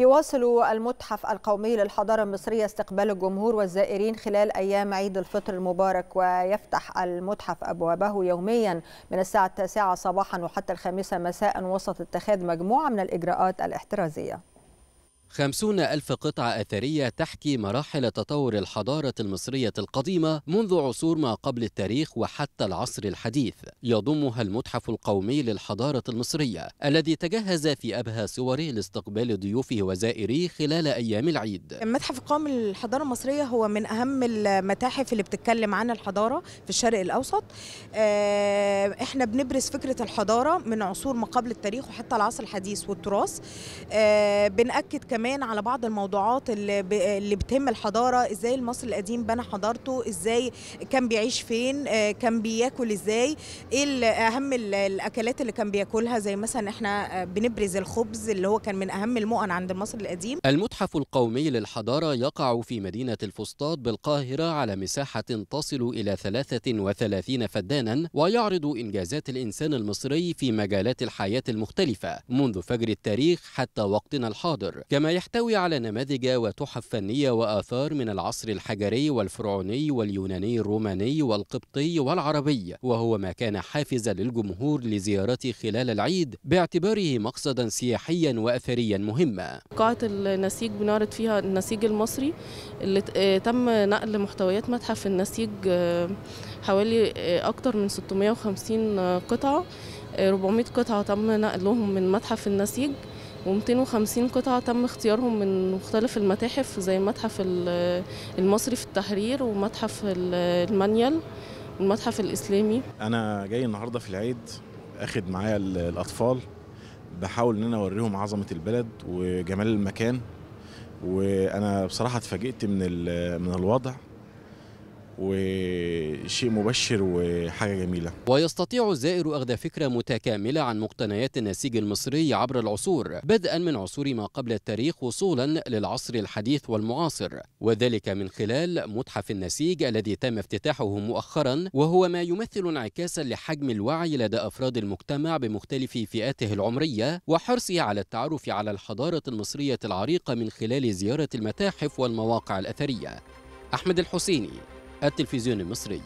يواصل المتحف القومي للحضارة المصرية استقبال الجمهور والزائرين خلال أيام عيد الفطر المبارك ويفتح المتحف أبوابه يوميا من الساعة التاسعة صباحا وحتى الخامسة مساء وسط اتخاذ مجموعة من الإجراءات الاحترازية خمسون ألف قطعة أثرية تحكي مراحل تطور الحضارة المصرية القديمة منذ عصور ما قبل التاريخ وحتى العصر الحديث يضمها المتحف القومي للحضارة المصرية الذي تجهز في أبهى صوره لاستقبال ضيوفه وزائريه خلال أيام العيد المتحف القومي للحضارة المصرية هو من أهم المتاحف اللي بتتكلم عن الحضارة في الشرق الأوسط آه، احنا بنبرز فكره الحضاره من عصور ما قبل التاريخ وحتى العصر الحديث والتراث آه، بناكد كمان على بعض الموضوعات اللي, بتهم الحضاره ازاي المصري القديم بنى حضارته ازاي كان بيعيش فين آه، كان بياكل ازاي ايه اهم الاكلات اللي كان بياكلها زي مثلا احنا آه، بنبرز الخبز اللي هو كان من اهم المؤن عند المصري القديم المتحف القومي للحضاره يقع في مدينه الفسطاط بالقاهره على مساحه تصل الى 33 فدانا ويعرض إن إنجازات الإنسان المصري في مجالات الحياة المختلفة منذ فجر التاريخ حتى وقتنا الحاضر كما يحتوي على نماذج وتحف فنية وآثار من العصر الحجري والفرعوني واليوناني الروماني والقبطي والعربي وهو ما كان حافزا للجمهور لزيارته خلال العيد باعتباره مقصدا سياحيا وأثريا مهما قاعة النسيج بنعرض فيها النسيج المصري اللي آه، تم نقل محتويات متحف النسيج آه، حوالي آه، أكتر من 650 آه، قطعة 400 آه، قطعة تم نقلهم من متحف النسيج و250 قطعة تم اختيارهم من مختلف المتاحف زي متحف المصري في التحرير ومتحف المانيال والمتحف الإسلامي أنا جاي النهاردة في العيد أخد معايا الأطفال بحاول إن أنا أوريهم عظمة البلد وجمال المكان وأنا بصراحة اتفاجئت من من الوضع وشيء مبشر وحاجة جميلة ويستطيع الزائر أخذ فكرة متكاملة عن مقتنيات النسيج المصري عبر العصور بدءا من عصور ما قبل التاريخ وصولا للعصر الحديث والمعاصر وذلك من خلال متحف النسيج الذي تم افتتاحه مؤخرا وهو ما يمثل انعكاسا لحجم الوعي لدى أفراد المجتمع بمختلف فئاته العمرية وحرصه على التعرف على الحضارة المصرية العريقة من خلال زيارة المتاحف والمواقع الأثرية أحمد الحسيني التلفزيون المصري